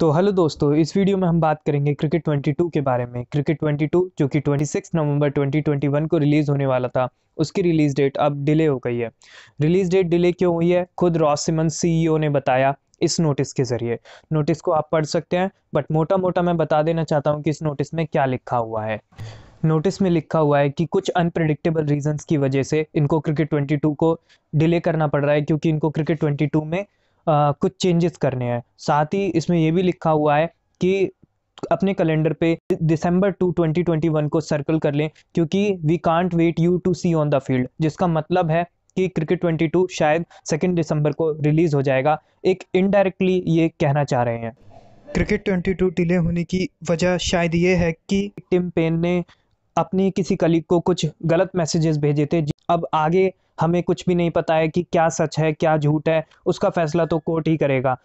तो हेलो दोस्तों इस वीडियो में हम बात करेंगे क्रिकेट 22 के बारे में क्रिकेट 22 जो कि 26 नवंबर 2021 को रिलीज़ होने वाला था उसकी रिलीज़ डेट अब डिले हो गई है रिलीज़ डेट डिले क्यों हुई है खुद रॉस सिमन सीईओ ने बताया इस नोटिस के ज़रिए नोटिस को आप पढ़ सकते हैं बट मोटा मोटा मैं बता देना चाहता हूँ कि इस नोटिस में क्या लिखा हुआ है नोटिस में लिखा हुआ है कि कुछ अनप्रडिक्टेबल रीजंस की वजह से इनको क्रिकेट 22 को डिले करना पड़ रहा है क्योंकि इनको क्रिकेट 22 में आ, कुछ चेंजेस करने हैं साथ ही इसमें यह भी लिखा हुआ है कि अपने कैलेंडर पे दिसंबर टू 2021 को सर्कल कर लें क्योंकि we can't wait you to see on the field जिसका मतलब है कि क्रिकेट 22 शायद सेकेंड दिसंबर को रिलीज़ हो जाएगा एक इनडायरेक्टली ये कहना चाह रहे हैं क्रिकेट 22 डिले होने की वजह शायद ये है कि टिम पेन ने अपने किसी कलीग को कुछ गलत मैसेजेस भेजे थे अब आगे हमें कुछ भी नहीं पता है कि क्या सच है क्या झूठ है उसका फैसला तो कोर्ट ही करेगा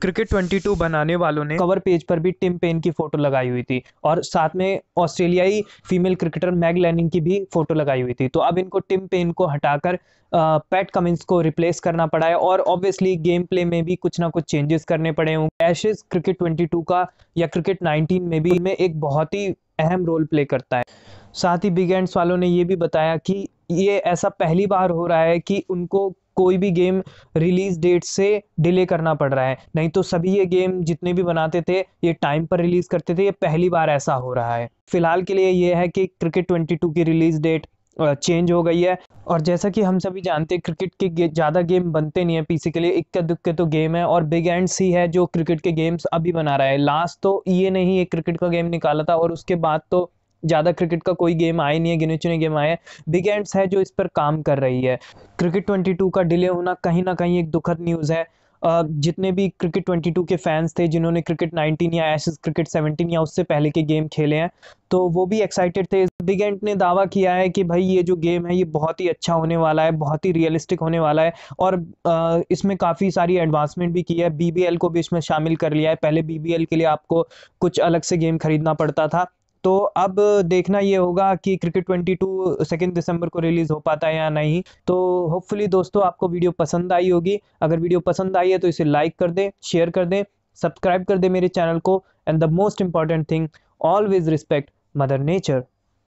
क्रिकेट 22 बनाने वालों ने कवर पेज पर भी टिम पेन की फोटो लगाई हुई थी और साथ में ऑस्ट्रेलियाई फीमेल क्रिकेटर मैग लैनिंग की भी फोटो लगाई हुई थी तो अब इनको टिम पेन को हटाकर पैट कमिंस को रिप्लेस करना पड़ा है और ऑब्वियसली गेम प्ले में भी कुछ ना कुछ चेंजेस करने पड़े होंगे एशेज क्रिकेट 22 का या क्रिकेट 19 में भी में एक बहुत ही अहम रोल प्ले करता है साथ ही बिग एंड्स वालों ने ये भी बताया कि ये ऐसा पहली बार हो रहा है कि उनको कोई भी गेम रिलीज़ डेट से डिले करना पड़ रहा है नहीं तो सभी ये गेम जितने भी बनाते थे ये टाइम पर रिलीज़ करते थे ये पहली बार ऐसा हो रहा है फ़िलहाल के लिए ये है कि क्रिकेट ट्वेंटी टू की रिलीज़ डेट चेंज हो गई है और जैसा कि हम सभी जानते हैं क्रिकेट के गे, ज़्यादा गेम बनते नहीं है पीसी के लिए इक्के दुक्के तो गेम है और बिग एंड सी है जो क्रिकेट के गेम्स अभी बना रहा है लास्ट तो ये नहीं है क्रिकेट का गेम निकाला था और उसके बाद तो ज़्यादा क्रिकेट का कोई गेम आए नहीं है गिने चुने गेम आए हैं बिग एंड्स है जो इस पर काम कर रही है क्रिकेट ट्वेंटी का डिले होना कहीं ना कहीं एक दुखद न्यूज़ है जितने भी क्रिकेट 22 के फैंस थे जिन्होंने क्रिकेट 19 या एशेज क्रिकेट 17 या उससे पहले के गेम खेले हैं तो वो भी एक्साइटेड थे बिग एंड ने दावा किया है कि भाई ये जो गेम है ये बहुत ही अच्छा होने वाला है बहुत ही रियलिस्टिक होने वाला है और इसमें काफ़ी सारी एडवांसमेंट भी की है बी को भी इसमें शामिल कर लिया है पहले बी के लिए आपको कुछ अलग से गेम खरीदना पड़ता था तो अब देखना ये होगा कि क्रिकेट ट्वेंटी टू सेकेंड दिसंबर को रिलीज़ हो पाता है या नहीं तो होपफुली दोस्तों आपको वीडियो पसंद आई होगी अगर वीडियो पसंद आई है तो इसे लाइक कर दें शेयर कर दें सब्सक्राइब कर दें मेरे चैनल को and the most important thing always respect mother nature